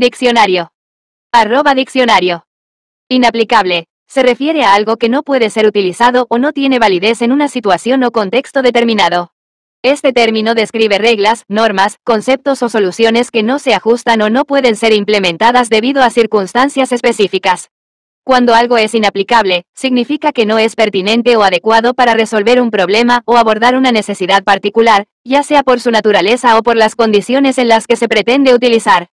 Diccionario. Arroba diccionario. Inaplicable. Se refiere a algo que no puede ser utilizado o no tiene validez en una situación o contexto determinado. Este término describe reglas, normas, conceptos o soluciones que no se ajustan o no pueden ser implementadas debido a circunstancias específicas. Cuando algo es inaplicable, significa que no es pertinente o adecuado para resolver un problema o abordar una necesidad particular, ya sea por su naturaleza o por las condiciones en las que se pretende utilizar.